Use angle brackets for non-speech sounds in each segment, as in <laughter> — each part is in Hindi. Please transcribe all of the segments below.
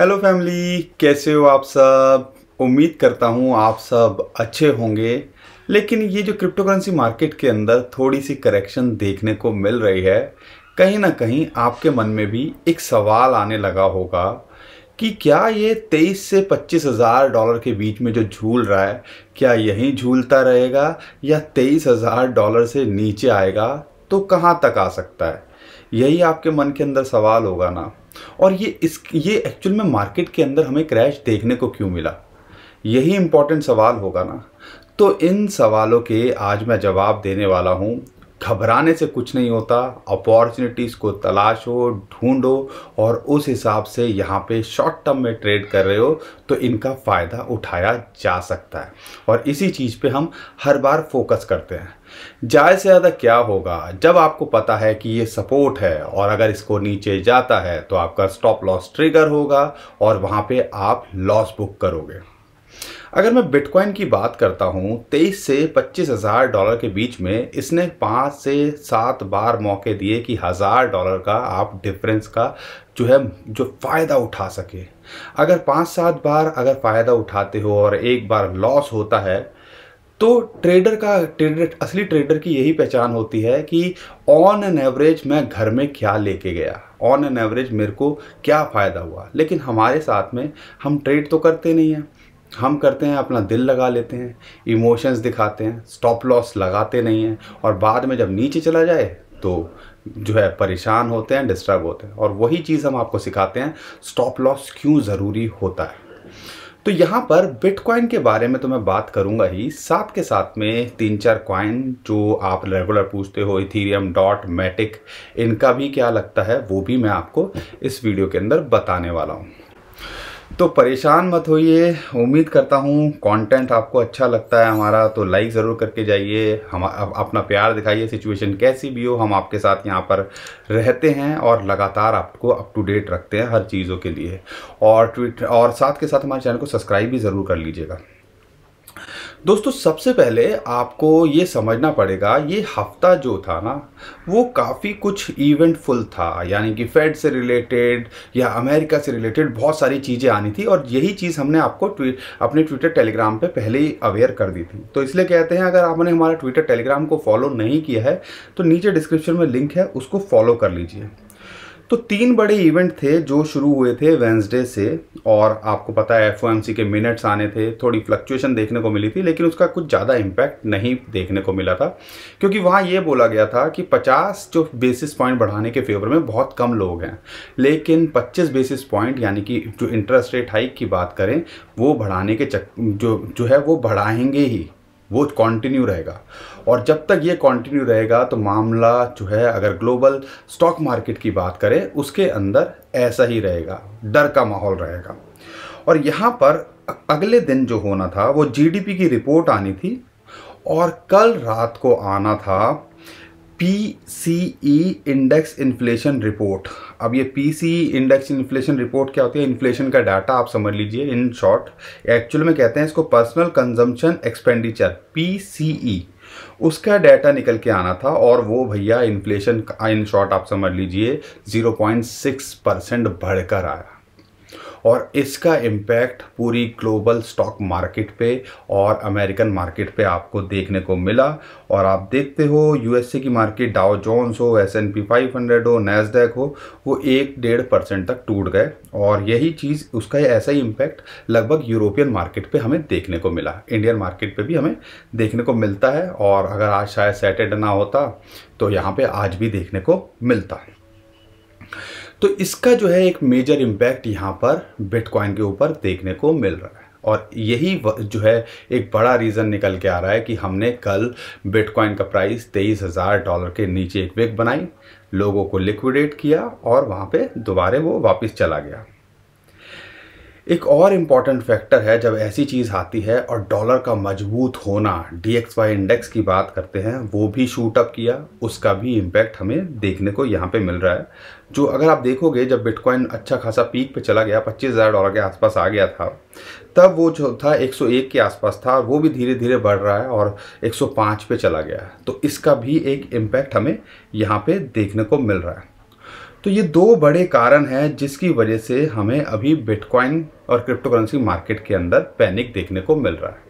हेलो फैमिली कैसे हो आप सब उम्मीद करता हूँ आप सब अच्छे होंगे लेकिन ये जो क्रिप्टो करेंसी मार्केट के अंदर थोड़ी सी करेक्शन देखने को मिल रही है कहीं ना कहीं आपके मन में भी एक सवाल आने लगा होगा कि क्या ये 23 से पच्चीस हज़ार डॉलर के बीच में जो झूल रहा है क्या यहीं झूलता रहेगा या तेईस हज़ार डॉलर से नीचे आएगा तो कहाँ तक आ सकता है यही आपके मन के अंदर सवाल होगा ना और ये इस ये एक्चुअल में मार्केट के अंदर हमें क्रैश देखने को क्यों मिला यही इम्पोर्टेंट सवाल होगा ना तो इन सवालों के आज मैं जवाब देने वाला हूँ घबराने से कुछ नहीं होता अपॉर्चुनिटीज़ को तलाशो ढूंढो और उस हिसाब से यहाँ पे शॉर्ट टर्म में ट्रेड कर रहे हो तो इनका फ़ायदा उठाया जा सकता है और इसी चीज़ पे हम हर बार फोकस करते हैं ज़्यादा से ज़्यादा क्या होगा जब आपको पता है कि ये सपोर्ट है और अगर इसको नीचे जाता है तो आपका स्टॉप लॉस ट्रिगर होगा और वहाँ पर आप लॉस बुक करोगे अगर मैं बिटकॉइन की बात करता हूँ तेईस से पच्चीस हज़ार डॉलर के बीच में इसने पाँच से सात बार मौके दिए कि हज़ार डॉलर का आप डिफरेंस का जो है जो फ़ायदा उठा सके अगर पाँच सात बार अगर फ़ायदा उठाते हो और एक बार लॉस होता है तो ट्रेडर का ट्रेडर असली ट्रेडर की यही पहचान होती है कि ऑन एन एवरेज मैं घर में क्या लेके गया ऑन एन एवरेज मेरे को क्या फ़ायदा हुआ लेकिन हमारे साथ में हम ट्रेड तो करते नहीं हैं हम करते हैं अपना दिल लगा लेते हैं इमोशंस दिखाते हैं स्टॉप लॉस लगाते नहीं हैं और बाद में जब नीचे चला जाए तो जो है परेशान होते हैं डिस्टर्ब होते हैं और वही चीज़ हम आपको सिखाते हैं स्टॉप लॉस क्यों ज़रूरी होता है तो यहाँ पर बिटकॉइन के बारे में तो मैं बात करूँगा ही साथ के साथ में तीन चार कॉइन जो आप रेगुलर पूछते हो इथीरियम डॉट मैटिक इनका भी क्या लगता है वो भी मैं आपको इस वीडियो के अंदर बताने वाला हूँ तो परेशान मत होइए उम्मीद करता हूँ कंटेंट आपको अच्छा लगता है हमारा तो लाइक ज़रूर करके जाइए हम अपना प्यार दिखाइए सिचुएशन कैसी भी हो हम आपके साथ यहाँ पर रहते हैं और लगातार आपको अप टू डेट रखते हैं हर चीज़ों के लिए और ट्विटर और साथ के साथ हमारे चैनल को सब्सक्राइब भी ज़रूर कर लीजिएगा दोस्तों सबसे पहले आपको ये समझना पड़ेगा ये हफ्ता जो था ना वो काफ़ी कुछ इवेंटफुल था यानी कि फेड से रिलेटेड या अमेरिका से रिलेटेड बहुत सारी चीज़ें आनी थी और यही चीज़ हमने आपको ट्वी अपने ट्विटर टेलीग्राम पे पहले ही अवेयर कर दी थी तो इसलिए कहते हैं अगर आपने हमारा ट्विटर टेलीग्राम को फॉलो नहीं किया है तो नीचे डिस्क्रिप्शन में लिंक है उसको फॉलो कर लीजिए तो तीन बड़े इवेंट थे जो शुरू हुए थे वेंसडे से और आपको पता है एफ के मिनट्स आने थे थोड़ी फ्लक्चुएशन देखने को मिली थी लेकिन उसका कुछ ज़्यादा इम्पैक्ट नहीं देखने को मिला था क्योंकि वहाँ ये बोला गया था कि 50 जो बेसिस पॉइंट बढ़ाने के फेवर में बहुत कम लोग हैं लेकिन 25 बेसिस पॉइंट यानी कि जो इंटरेस्ट रेट हाइक की बात करें वो बढ़ाने के चक जो जो है वो बढ़ाएंगे ही वो कंटिन्यू रहेगा और जब तक ये कंटिन्यू रहेगा तो मामला जो है अगर ग्लोबल स्टॉक मार्केट की बात करें उसके अंदर ऐसा ही रहेगा डर का माहौल रहेगा और यहाँ पर अगले दिन जो होना था वो जीडीपी की रिपोर्ट आनी थी और कल रात को आना था P C E index inflation report अब ये P C E index inflation report क्या होती है इन्फ्लेशन का डाटा आप समझ लीजिए इन शॉर्ट एक्चुअल में कहते हैं इसको personal consumption expenditure P C E उसका डाटा निकल के आना था और वो भैया इन्फ्लेशन इन शॉर्ट आप समझ लीजिए 0.6 परसेंट बढ़कर आया और इसका इम्पैक्ट पूरी ग्लोबल स्टॉक मार्केट पे और अमेरिकन मार्केट पे आपको देखने को मिला और आप देखते हो यूएसए की मार्केट डाओ जोन्स हो S and P five hundred हो नैसडेक हो वो एक डेढ़ परसेंट तक टूट गए और यही चीज़ उसका ऐसा ही इम्पैक्ट लगभग यूरोपियन मार्केट पर हमें देखने को मिला इंडियन मार्केट पर भी हमें देखने को मिलता है और अगर आज शायद सैटरडे ना होता तो यहाँ पे आज भी देखने को मिलता है तो इसका जो है एक मेजर इम्पैक्ट यहाँ पर बिटकॉइन के ऊपर देखने को मिल रहा है और यही जो है एक बड़ा रीज़न निकल के आ रहा है कि हमने कल बिटकॉइन का प्राइस तेईस हज़ार डॉलर के नीचे एक वेक बनाई लोगों को लिक्विडेट किया और वहाँ पे दोबारा वो वापस चला गया एक और इम्पॉर्टेंट फैक्टर है जब ऐसी चीज़ आती है और डॉलर का मजबूत होना डी एक्स वाई इंडेक्स की बात करते हैं वो भी शूट अप किया उसका भी इम्पैक्ट हमें देखने को यहाँ पे मिल रहा है जो अगर आप देखोगे जब बिटकॉइन अच्छा खासा पीक पे चला गया पच्चीस हज़ार डॉलर के आसपास आ गया था तब वो जो था 101 के आसपास था वो भी धीरे धीरे बढ़ रहा है और 105 पे चला गया है तो इसका भी एक इम्पैक्ट हमें यहाँ पे देखने को मिल रहा है तो ये दो बड़े कारण हैं जिसकी वजह से हमें अभी बिटकॉइन और क्रिप्टोकरेंसी मार्केट के अंदर पैनिक देखने को मिल रहा है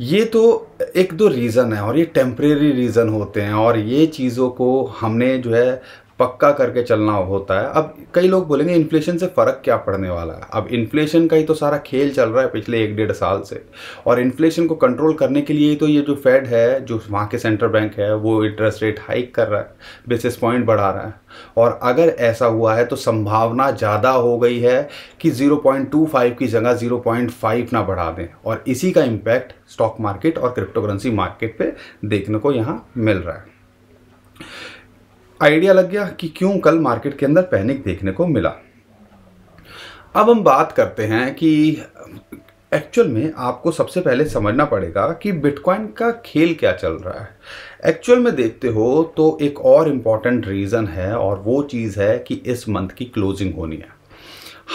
ये तो एक दो रीज़न है और ये टेम्प्रेरी रीज़न होते हैं और ये चीज़ों को हमने जो है पक्का करके चलना होता है अब कई लोग बोलेंगे इन्फ्लेशन से फ़र्क क्या पड़ने वाला है अब इन्फ्लेशन का ही तो सारा खेल चल रहा है पिछले एक डेढ़ साल से और इन्फ्लेशन को कंट्रोल करने के लिए तो ये जो फेड है जो वहाँ के सेंट्रल बैंक है वो इंटरेस्ट रेट हाइक कर रहा है बेसिस पॉइंट बढ़ा रहा है और अगर ऐसा हुआ है तो संभावना ज़्यादा हो गई है कि 0.25 की जगह 0.5 ना बढ़ा दें और इसी का इम्पैक्ट स्टॉक मार्केट और क्रिप्टो करेंसी मार्केट पे देखने को यहाँ मिल रहा है आइडिया लग गया कि क्यों कल मार्केट के अंदर पैनिक देखने को मिला अब हम बात करते हैं कि एक्चुअल में आपको सबसे पहले समझना पड़ेगा कि बिटकॉइन का खेल क्या चल रहा है एक्चुअल में देखते हो तो एक और इम्पॉर्टेंट रीज़न है और वो चीज़ है कि इस मंथ की क्लोजिंग होनी है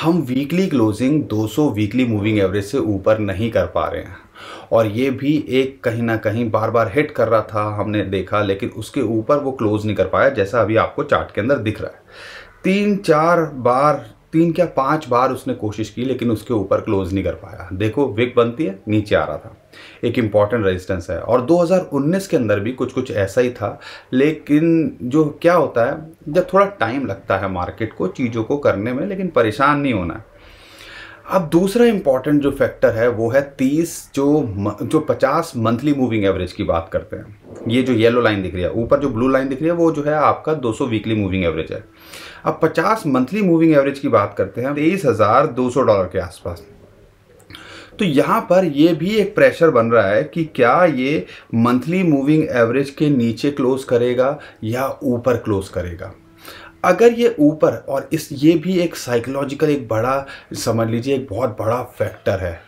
हम weekly closing 200 weekly moving average से ऊपर नहीं कर पा रहे हैं और ये भी एक कहीं ना कहीं बार बार हिट कर रहा था हमने देखा लेकिन उसके ऊपर वो क्लोज़ नहीं कर पाया जैसा अभी आपको चार्ट के अंदर दिख रहा है तीन चार बार तीन क्या पांच बार उसने कोशिश की लेकिन उसके ऊपर क्लोज नहीं कर पाया देखो विक बनती है नीचे आ रहा था एक इम्पॉर्टेंट रेजिस्टेंस है और 2019 के अंदर भी कुछ कुछ ऐसा ही था लेकिन जो क्या होता है जब थोड़ा टाइम लगता है मार्केट को चीज़ों को करने में लेकिन परेशान नहीं होना है अब दूसरा इंपॉर्टेंट जो फैक्टर है वो है तीस जो जो पचास मंथली मूविंग एवरेज की बात करते हैं ये जो येलो लाइन दिख रही है ऊपर जो ब्लू लाइन दिख रही है वो जो है आपका 200 वीकली मूविंग एवरेज है अब 50 मंथली मूविंग एवरेज की बात करते हैं तेईस हज़ार दो सौ डॉलर के आसपास तो यहाँ पर ये भी एक प्रेशर बन रहा है कि क्या ये मंथली मूविंग एवरेज के नीचे क्लोज करेगा या ऊपर क्लोज करेगा अगर ये ऊपर और इस ये भी एक साइकोलॉजिकल एक बड़ा समझ लीजिए एक बहुत बड़ा फैक्टर है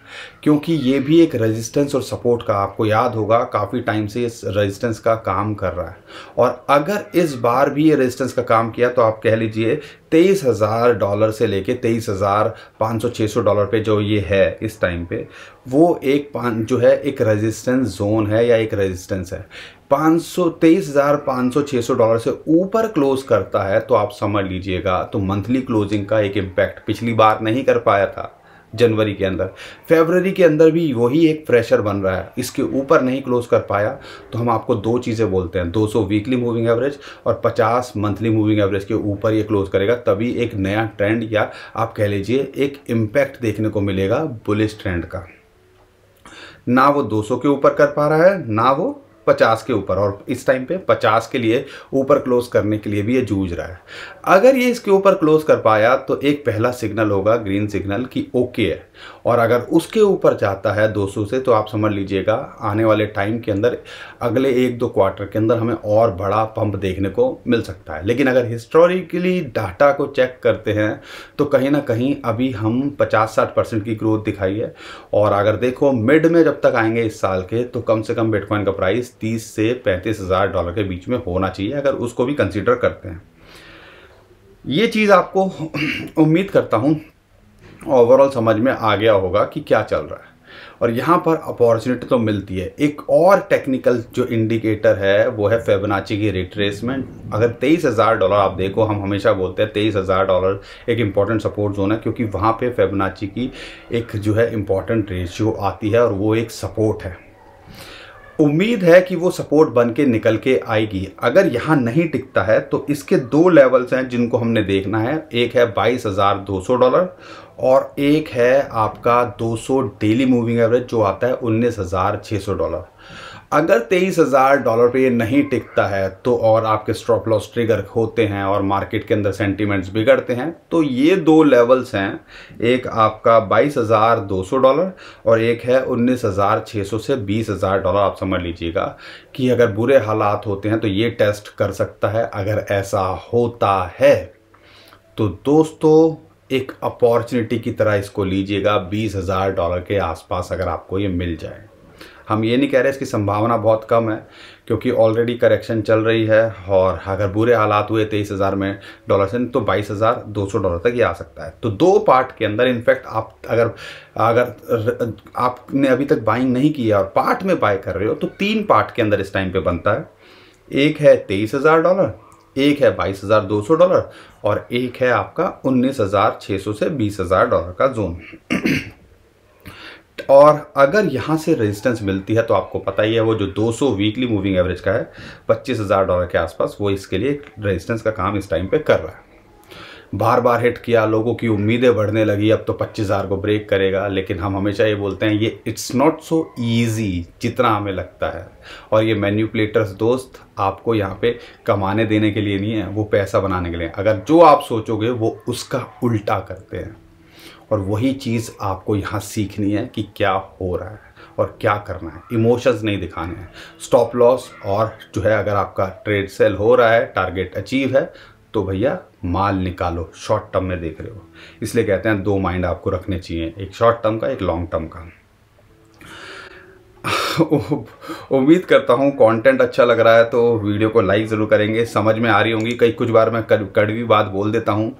क्योंकि ये भी एक रेजिस्टेंस और सपोर्ट का आपको याद होगा काफ़ी टाइम से इस रेजिस्टेंस का काम कर रहा है और अगर इस बार भी ये रेजिस्टेंस का काम किया तो आप कह लीजिए तेईस हज़ार डॉलर से लेके तेईस हज़ार पाँच सौ छः सौ डॉलर पे जो ये है इस टाइम पे वो एक जो है एक रेजिस्टेंस जोन है या एक रेजिस्टेंस है पाँच सौ तेईस हज़ार पाँच सौ सौ डॉलर से ऊपर क्लोज करता है तो आप समझ लीजिएगा तो मंथली क्लोजिंग का एक इम्पैक्ट पिछली बार नहीं कर पाया था जनवरी के अंदर फेबररी के अंदर भी वही एक प्रेशर बन रहा है इसके ऊपर नहीं क्लोज कर पाया तो हम आपको दो चीज़ें बोलते हैं 200 वीकली मूविंग एवरेज और 50 मंथली मूविंग एवरेज के ऊपर ये क्लोज करेगा तभी एक नया ट्रेंड या आप कह लीजिए एक इम्पैक्ट देखने को मिलेगा बुलिस ट्रेंड का ना वो 200 के ऊपर कर पा रहा है ना वो पचास के ऊपर और इस टाइम पे पचास के लिए ऊपर क्लोज करने के लिए भी ये जूझ रहा है अगर ये इसके ऊपर क्लोज कर पाया तो एक पहला सिग्नल होगा ग्रीन सिग्नल कि ओके है और अगर उसके ऊपर जाता है 200 से तो आप समझ लीजिएगा आने वाले टाइम के अंदर अगले एक दो क्वार्टर के अंदर हमें और बड़ा पंप देखने को मिल सकता है लेकिन अगर हिस्टोरिकली डाटा को चेक करते हैं तो कहीं ना कहीं अभी हम 50-60 परसेंट की ग्रोथ दिखाई है और अगर देखो मिड में जब तक आएंगे इस साल के तो कम से कम बिटकॉइन का प्राइस तीस से पैंतीस हज़ार डॉलर के बीच में होना चाहिए अगर उसको भी कंसिडर करते हैं ये चीज़ आपको <clears throat> उम्मीद करता हूँ ओवरऑल समझ में आ गया होगा कि क्या चल रहा है और यहाँ पर अपॉर्चुनिटी तो मिलती है एक और टेक्निकल जो इंडिकेटर है वो है फेबनाची की रिट्रेसमेंट अगर तेईस हज़ार डॉलर आप देखो हम हमेशा बोलते हैं तेईस हज़ार डॉलर एक इम्पॉर्टेंट सपोर्ट जोन है क्योंकि वहाँ पे फेबनाची की एक जो है इम्पॉर्टेंट रेशियो आती है और वो एक सपोर्ट है उम्मीद है कि वो सपोर्ट बन के निकल के आएगी अगर यहाँ नहीं टिकता है तो इसके दो लेवल्स हैं जिनको हमने देखना है एक है बाईस हज़ार दो सौ डॉलर और एक है आपका 200 डेली मूविंग एवरेज जो आता है उन्नीस हज़ार छः सौ डॉलर अगर तेईस हज़ार डॉलर पे ये नहीं टिकता है तो और आपके स्टॉप लॉस ट्रिगर होते हैं और मार्केट के अंदर सेंटीमेंट्स बिगड़ते हैं तो ये दो लेवल्स हैं एक आपका बाईस हज़ार दो सौ डॉलर और एक है उन्नीस हज़ार छः सौ से बीस हज़ार डॉलर आप समझ लीजिएगा कि अगर बुरे हालात होते हैं तो ये टेस्ट कर सकता है अगर ऐसा होता है तो दोस्तों एक अपॉर्चुनिटी की तरह इसको लीजिएगा बीस हज़ार डॉलर के आसपास अगर आपको ये मिल जाए हम ये नहीं कह रहे इसकी संभावना बहुत कम है क्योंकि ऑलरेडी करेक्शन चल रही है और अगर बुरे हालात हुए तेईस हज़ार में डॉलर से तो बाईस हज़ार दो सौ डॉलर तक ये आ सकता है तो दो पार्ट के अंदर इनफैक्ट आप अगर अगर आपने अभी तक बाइंग नहीं किया और पार्ट में बाय कर रहे हो तो तीन पार्ट के अंदर इस टाइम पर बनता है एक है तेईस हज़ार डॉलर एक है बाईस हज़ार दो सौ डॉलर और एक है आपका उन्नीस हज़ार छः सौ से बीस हज़ार डॉलर का जोन और अगर यहाँ से रेजिस्टेंस मिलती है तो आपको पता ही है वो जो 200 वीकली मूविंग एवरेज का है 25,000 डॉलर के आसपास वो इसके लिए रेजिस्टेंस का काम इस टाइम पे कर रहा है बार बार हिट किया लोगों की उम्मीदें बढ़ने लगी अब तो 25,000 को ब्रेक करेगा लेकिन हम हमेशा ये बोलते हैं ये इट्स नॉट सो ईजी जितना हमें लगता है और ये मैन्यूपलेटर्स दोस्त आपको यहाँ पे कमाने देने के लिए नहीं है वो पैसा बनाने के लिए अगर जो आप सोचोगे वो उसका उल्टा करते हैं और वही चीज़ आपको यहाँ सीखनी है कि क्या हो रहा है और क्या करना है इमोशंस नहीं दिखाने हैं स्टॉप लॉस और जो है अगर आपका ट्रेड सेल हो रहा है टारगेट अचीव है तो भैया माल निकालो शॉर्ट टर्म में देख रहे हो इसलिए कहते हैं दो माइंड आपको रखने चाहिए एक शॉर्ट टर्म का एक लॉन्ग टर्म का उम्मीद करता हूँ कंटेंट अच्छा लग रहा है तो वीडियो को लाइक ज़रूर करेंगे समझ में आ रही होंगी कई कुछ बार मैं कड़वी बात बोल देता हूँ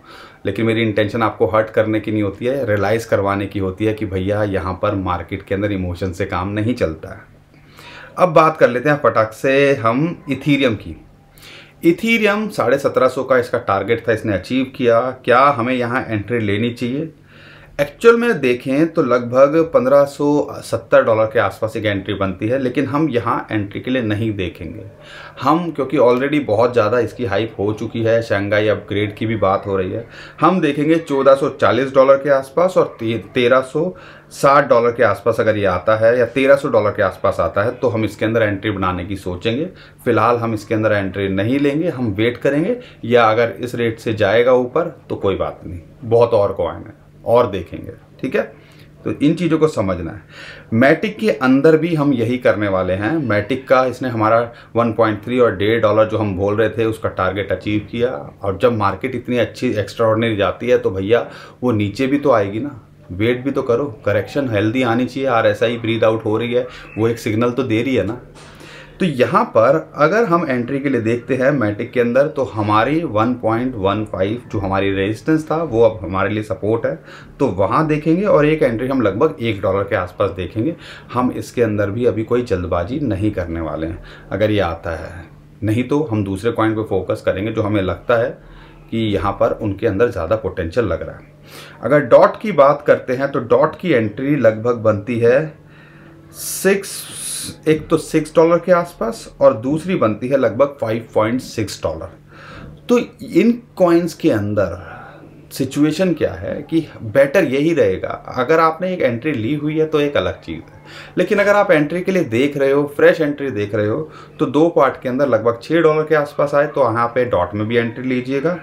लेकिन मेरी इंटेंशन आपको हर्ट करने की नहीं होती है रियलाइज़ करवाने की होती है कि भैया यहाँ पर मार्केट के अंदर इमोशन से काम नहीं चलता है अब बात कर लेते हैं पटाख से हम इथीरियम की इथीरियम साढ़े सत्रह सौ का इसका टारगेट था इसने अचीव किया क्या हमें यहाँ एंट्री लेनी चाहिए एक्चुअल में देखें तो लगभग 1570 डॉलर के आसपास एक एंट्री बनती है लेकिन हम यहाँ एंट्री के लिए नहीं देखेंगे हम क्योंकि ऑलरेडी बहुत ज़्यादा इसकी हाइप हो चुकी है शंघाई अपग्रेड की भी बात हो रही है हम देखेंगे 1440 डॉलर के आसपास और तेरह साठ डॉलर के आसपास अगर ये आता है या तेरह सौ डॉलर के आसपास आता है तो हम इसके अंदर एंट्री बनाने की सोचेंगे फिलहाल हम इसके अंदर एंट्री नहीं लेंगे हम वेट करेंगे या अगर इस रेट से जाएगा ऊपर तो कोई बात नहीं बहुत और कॉइन है और देखेंगे ठीक है तो इन चीज़ों को समझना है मैटिक के अंदर भी हम यही करने वाले हैं मैटिक का इसने हमारा 1.3 और डेढ़ डॉलर जो हम बोल रहे थे उसका टारगेट अचीव किया और जब मार्केट इतनी अच्छी एक्स्ट्राऑर्डनरी जाती है तो भैया वो नीचे भी तो आएगी ना वेट भी तो करो करेक्शन हेल्दी आनी चाहिए R S I breathe out हो रही है वो एक सिग्नल तो दे रही है ना तो यहाँ पर अगर हम एंट्री के लिए देखते हैं मैटिक के अंदर तो हमारी 1.15 जो हमारी रेजिस्टेंस था वो अब हमारे लिए सपोर्ट है तो वहाँ देखेंगे और एक एंट्री हम लगभग एक डॉलर के आसपास देखेंगे हम इसके अंदर भी अभी कोई जल्दबाजी नहीं करने वाले हैं अगर ये आता है नहीं तो हम दूसरे कॉइन पर फोकस करेंगे जो हमें लगता है कि यहाँ पर उनके अंदर ज़्यादा पोटेंशियल लग रहा है अगर डॉट की बात करते हैं तो डॉट की एंट्री लगभग बनती है सिक्स एक तो सिक्स डॉलर के आसपास और दूसरी बनती है लगभग फाइव पॉइंट सिक्स डॉलर तो इन कॉइन्स के अंदर सिचुएशन क्या है कि बेटर यही रहेगा अगर आपने एक एंट्री ली हुई है तो एक अलग चीज़ है लेकिन अगर आप एंट्री के लिए देख रहे हो फ्रेश एंट्री देख रहे हो तो दो पार्ट के अंदर लगभग छः डॉलर के आसपास आए तो यहाँ पे डॉट में भी एंट्री लीजिएगा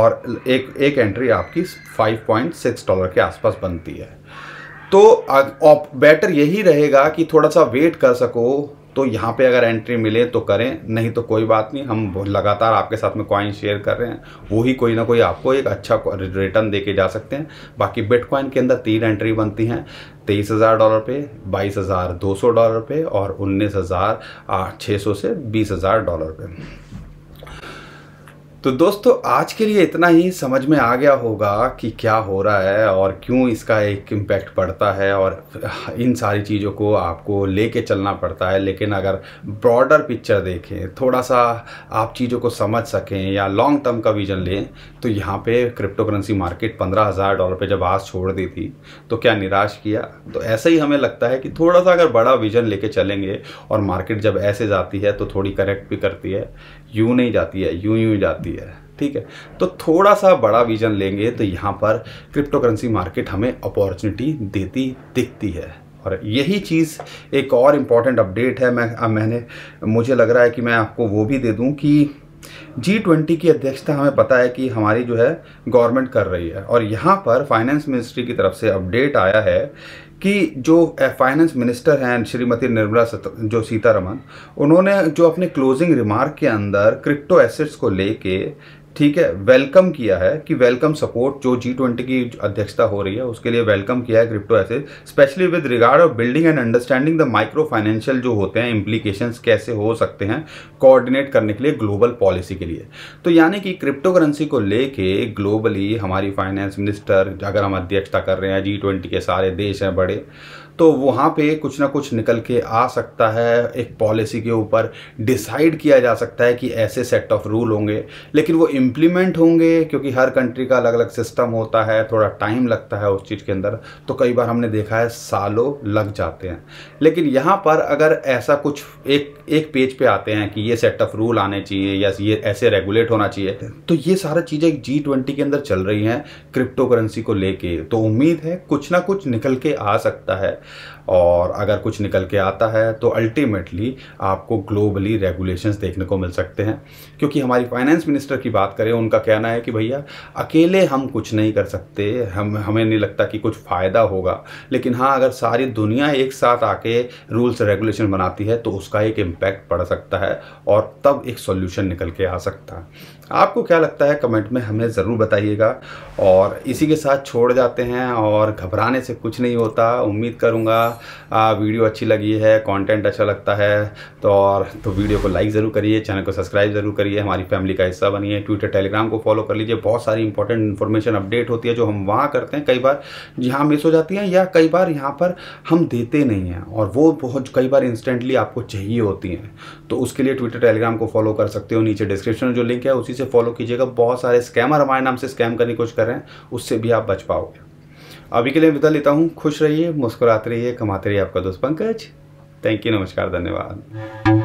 और एक एक एंट्री आपकी 5.6 डॉलर के आसपास बनती है तो आप बेटर यही रहेगा कि थोड़ा सा वेट कर सको तो यहाँ पे अगर एंट्री मिले तो करें नहीं तो कोई बात नहीं हम लगातार आपके साथ में कॉइन शेयर कर रहे हैं वो ही कोई ना कोई आपको एक अच्छा रिटर्न दे के जा सकते हैं बाकी बिटकॉइन के अंदर तीन एंट्री बनती हैं तेईस हज़ार डॉलर पे बाईस हज़ार दो सौ डॉलर पे और उन्नीस हज़ार छः सौ से बीस हज़ार डॉलर पे तो दोस्तों आज के लिए इतना ही समझ में आ गया होगा कि क्या हो रहा है और क्यों इसका एक इम्पैक्ट पड़ता है और इन सारी चीज़ों को आपको लेके चलना पड़ता है लेकिन अगर ब्रॉडर पिक्चर देखें थोड़ा सा आप चीज़ों को समझ सकें या लॉन्ग टर्म का विजन लें तो यहाँ पे क्रिप्टो करेंसी मार्केट पंद्रह हज़ार डॉलर पर जब आज छोड़ दी थी तो क्या निराश किया तो ऐसा ही हमें लगता है कि थोड़ा सा अगर बड़ा विजन लेके चलेंगे और मार्केट जब ऐसे जाती है तो थोड़ी करेक्ट भी करती है यूं नहीं जाती है यूं यूं जाती है ठीक है तो थोड़ा सा बड़ा विजन लेंगे तो यहाँ पर क्रिप्टो करेंसी मार्केट हमें अपॉर्चुनिटी देती दिखती है और यही चीज़ एक और इम्पॉर्टेंट अपडेट है मैं अब मैंने मुझे लग रहा है कि मैं आपको वो भी दे दूँ कि जी ट्वेंटी की अध्यक्षता हमें पता है कि हमारी जो है गवर्नमेंट कर रही है और यहाँ पर फाइनेंस मिनिस्ट्री की तरफ से अपडेट आया है कि जो फाइनेंस मिनिस्टर हैं श्रीमती निर्मला जो सीतारमन उन्होंने जो अपने क्लोजिंग रिमार्क के अंदर क्रिप्टो एसेट्स को लेके ठीक है वेलकम किया है कि वेलकम सपोर्ट जो जी ट्वेंटी की अध्यक्षता हो रही है उसके लिए वेलकम किया है क्रिप्टो ऐसे especially with regard of building and understanding the micro financial जो होते हैं इम्प्लीकेशन कैसे हो सकते हैं कोऑर्डिनेट करने के लिए ग्लोबल पॉलिसी के लिए तो यानी कि क्रिप्टो करेंसी को लेके ग्लोबली हमारी फाइनेंस मिनिस्टर अगर हम अध्यक्षता कर रहे हैं जी ट्वेंटी के सारे देश हैं बड़े तो वहाँ पे कुछ ना कुछ निकल के आ सकता है एक पॉलिसी के ऊपर डिसाइड किया जा सकता है कि ऐसे सेट ऑफ रूल होंगे लेकिन वो इम्प्लीमेंट होंगे क्योंकि हर कंट्री का अलग अलग सिस्टम होता है थोड़ा टाइम लगता है उस चीज़ के अंदर तो कई बार हमने देखा है सालों लग जाते हैं लेकिन यहाँ पर अगर ऐसा कुछ एक एक पेज पे आते हैं कि ये सेट ऑफ रूल आने चाहिए या ये ऐसे रेगुलेट होना चाहिए तो ये सारा चीज़ें जी ट्वेंटी के अंदर चल रही हैं क्रिप्टो करेंसी को लेके तो उम्मीद है कुछ ना कुछ निकल के आ सकता है और अगर कुछ निकल के आता है तो अल्टीमेटली आपको ग्लोबली रेगुलेशंस देखने को मिल सकते हैं क्योंकि हमारी फाइनेंस मिनिस्टर की बात करें उनका कहना है कि भैया अकेले हम कुछ नहीं कर सकते हम हमें नहीं लगता कि कुछ फ़ायदा होगा लेकिन हाँ अगर सारी दुनिया एक साथ आके रूल्स रेगुलेशन बनाती है तो उसका एक इम्पैक्ट पड़ सकता है और तब एक सोल्यूशन निकल के आ सकता है आपको क्या लगता है कमेंट में हमें ज़रूर बताइएगा और इसी के साथ छोड़ जाते हैं और घबराने से कुछ नहीं होता उम्मीद कर करूँगा वीडियो अच्छी लगी है कंटेंट अच्छा लगता है तो और तो वीडियो को लाइक ज़रूर करिए चैनल को सब्सक्राइब ज़रूर करिए हमारी फैमिली का हिस्सा बनिए ट्विटर टेलीग्राम को फॉलो कर लीजिए बहुत सारी इंपॉर्टेंट इन्फॉर्मेशन अपडेट होती है जो हम वहाँ करते हैं कई बार यहाँ मिस हो जाती हैं या कई बार यहाँ पर हम देते नहीं हैं और वो बहुत कई बार इंस्टेंटली आपको चाहिए होती हैं तो उसके लिए ट्विटर टेलीग्राम को फॉलो कर सकते हो नीचे डिस्क्रिप्शन में जो लिंक है उसी से फॉलो कीजिएगा बहुत सारे स्कैमर हमारे नाम से स्कैम करने की कोशिश कर रहे हैं उससे भी आप बच पाओगे अभी के लिए विदा लेता हूँ खुश रहिए मुस्कुराते रहिए कमाते रहिए आपका दोस्त पंकज थैंक यू नमस्कार धन्यवाद